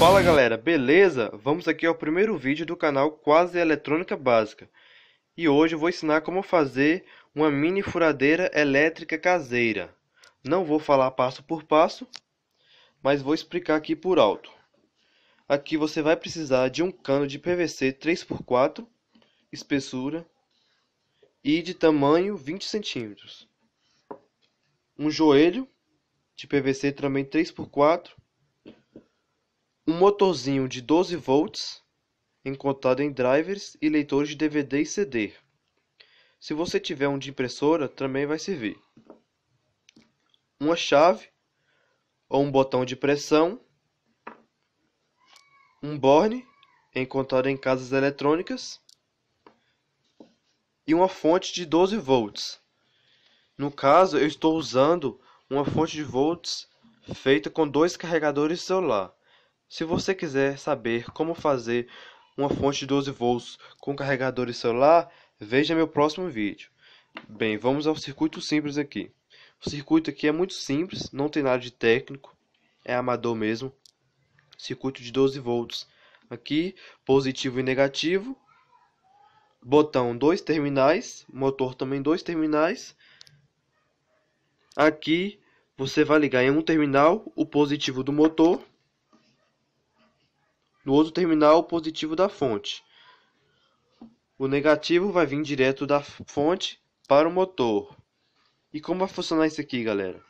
Fala galera, beleza? Vamos aqui ao primeiro vídeo do canal Quase Eletrônica Básica E hoje eu vou ensinar como fazer uma mini furadeira elétrica caseira Não vou falar passo por passo, mas vou explicar aqui por alto Aqui você vai precisar de um cano de PVC 3x4, espessura e de tamanho 20 cm Um joelho de PVC também 3x4 motorzinho de 12 volts, encontrado em drivers e leitores de DVD e CD. Se você tiver um de impressora, também vai servir. Uma chave ou um botão de pressão, um borne, encontrado em casas eletrônicas, e uma fonte de 12 volts. No caso, eu estou usando uma fonte de volts feita com dois carregadores celular. Se você quiser saber como fazer uma fonte de 12 volts com carregador e celular, veja meu próximo vídeo. Bem, vamos ao circuito simples aqui. O circuito aqui é muito simples, não tem nada de técnico, é amador mesmo. Circuito de 12 volts. Aqui, positivo e negativo. Botão dois terminais, motor também dois terminais. Aqui você vai ligar em um terminal o positivo do motor do outro terminal positivo da fonte. O negativo vai vir direto da fonte para o motor. E como vai funcionar isso aqui, galera?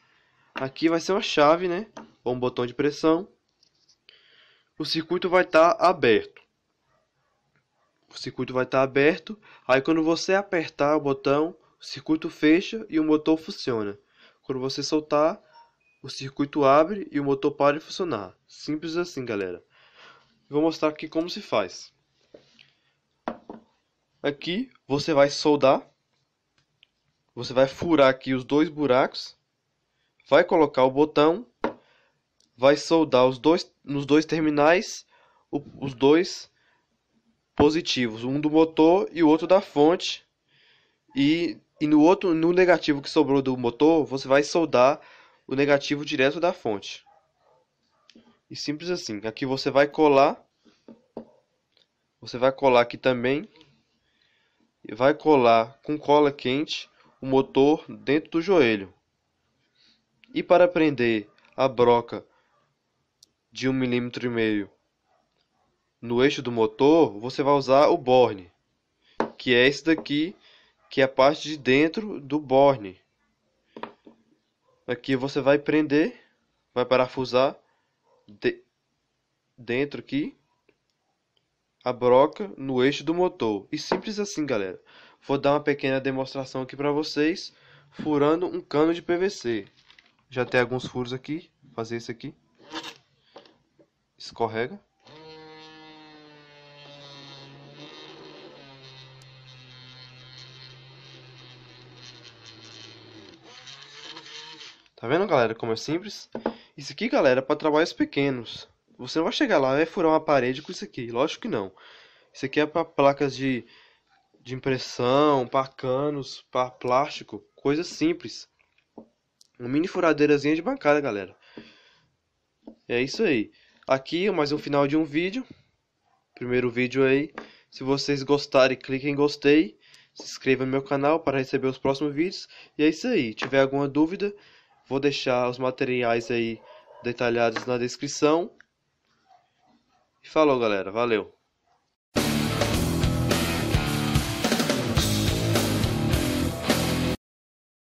Aqui vai ser uma chave, né? Ou um botão de pressão. O circuito vai estar tá aberto. O circuito vai estar tá aberto. Aí quando você apertar o botão, o circuito fecha e o motor funciona. Quando você soltar, o circuito abre e o motor para de funcionar. Simples assim, galera. Vou mostrar aqui como se faz. Aqui você vai soldar. Você vai furar aqui os dois buracos. Vai colocar o botão. Vai soldar os dois, nos dois terminais o, os dois positivos. Um do motor e o outro da fonte. E, e no outro, no negativo que sobrou do motor, você vai soldar o negativo direto da fonte. E simples assim. Aqui você vai colar. Você vai colar aqui também. E vai colar com cola quente o motor dentro do joelho. E para prender a broca de 1,5 mm no eixo do motor, você vai usar o borne, que é esse daqui, que é a parte de dentro do borne. Aqui você vai prender, vai parafusar de, dentro aqui a broca no eixo do motor. E simples assim, galera. Vou dar uma pequena demonstração aqui para vocês, furando um cano de PVC. Já tem alguns furos aqui, fazer isso aqui. Escorrega. Tá vendo, galera, como é simples? Isso aqui, galera, é para trabalhos pequenos. Você não vai chegar lá e furar uma parede com isso aqui, lógico que não. Isso aqui é para placas de, de impressão, para canos, para plástico, coisa simples. Uma mini furadeirazinha de bancada, galera. É isso aí. Aqui mais um final de um vídeo. Primeiro vídeo aí. Se vocês gostarem, cliquem em gostei. Se inscreva no meu canal para receber os próximos vídeos. E é isso aí. Se tiver alguma dúvida, Vou deixar os materiais aí detalhados na descrição. E falou, galera. Valeu.